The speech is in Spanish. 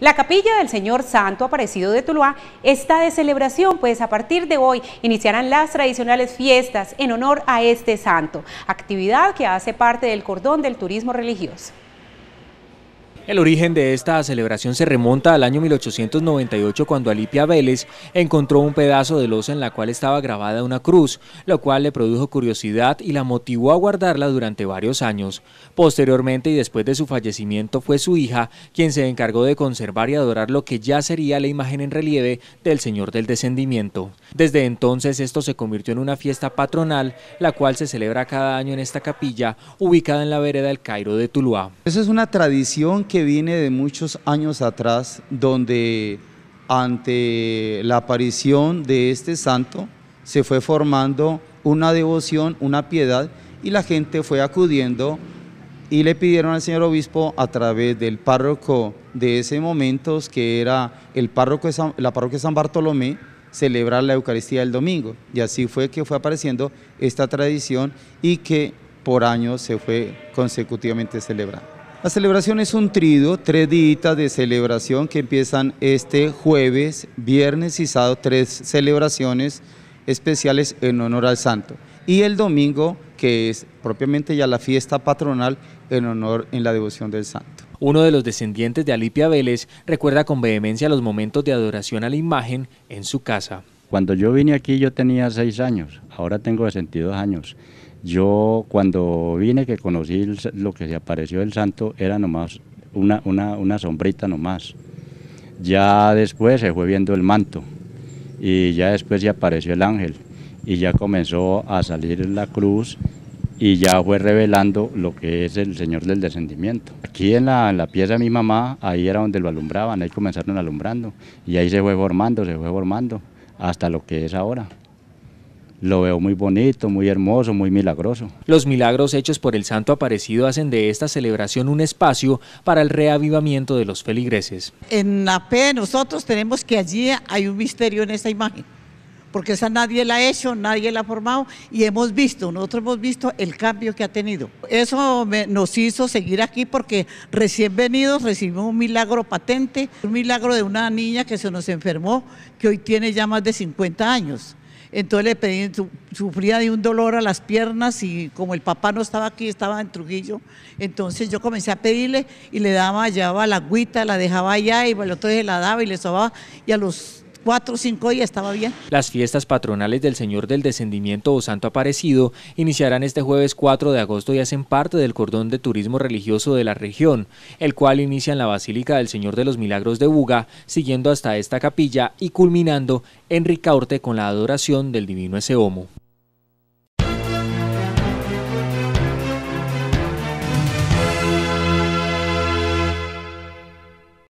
La capilla del Señor Santo Aparecido de Tuluá está de celebración, pues a partir de hoy iniciarán las tradicionales fiestas en honor a este santo, actividad que hace parte del cordón del turismo religioso. El origen de esta celebración se remonta al año 1898 cuando Alipia Vélez encontró un pedazo de losa en la cual estaba grabada una cruz, lo cual le produjo curiosidad y la motivó a guardarla durante varios años. Posteriormente y después de su fallecimiento fue su hija quien se encargó de conservar y adorar lo que ya sería la imagen en relieve del Señor del Descendimiento. Desde entonces esto se convirtió en una fiesta patronal, la cual se celebra cada año en esta capilla ubicada en la vereda del Cairo de Tuluá. Esa es una tradición que viene de muchos años atrás, donde ante la aparición de este santo se fue formando una devoción, una piedad, y la gente fue acudiendo y le pidieron al señor obispo a través del párroco de ese momento, que era el párroco de la parroquia de San Bartolomé, celebrar la Eucaristía el domingo. Y así fue que fue apareciendo esta tradición y que por años se fue consecutivamente celebrando. La celebración es un trido, tres días de celebración que empiezan este jueves, viernes y sábado, tres celebraciones especiales en honor al santo. Y el domingo, que es propiamente ya la fiesta patronal en honor en la devoción del santo. Uno de los descendientes de Alipia Vélez recuerda con vehemencia los momentos de adoración a la imagen en su casa. Cuando yo vine aquí yo tenía seis años, ahora tengo 62 años. Yo cuando vine que conocí lo que se apareció el santo era nomás una, una, sombrita nomás. Ya después se fue viendo el manto y ya después se apareció el ángel y ya comenzó a salir la cruz y ya fue revelando lo que es el Señor del Descendimiento. Aquí la, en la, pieza de mi mamá, ahí era donde lo alumbraban, ahí comenzaron alumbrando y ahí se fue formando, se fue formando hasta lo que es ahora lo veo muy bonito, muy hermoso, muy milagroso. Los milagros hechos por el Santo Aparecido hacen de esta celebración un espacio para el reavivamiento de los feligreses. En la P nosotros tenemos que allí hay un misterio en esta imagen, porque esa nadie la ha hecho, nadie la ha formado y hemos visto, nosotros hemos visto el cambio que ha tenido. Eso nos hizo seguir aquí porque recién venidos recibimos un milagro patente, un milagro de una niña que se nos enfermó, que hoy tiene ya más de 50 años entonces le sufría de un dolor a las piernas y como el papá no estaba aquí, estaba en Trujillo, entonces yo comencé a pedirle y le daba, llevaba la agüita, la dejaba allá y bueno entonces la daba y le sobaba y a los cuatro o cinco días estaba bien. Las fiestas patronales del Señor del Descendimiento o Santo Aparecido iniciarán este jueves 4 de agosto y hacen parte del cordón de turismo religioso de la región, el cual inicia en la Basílica del Señor de los Milagros de Buga, siguiendo hasta esta capilla y culminando en Ricaurte con la adoración del Divino homo.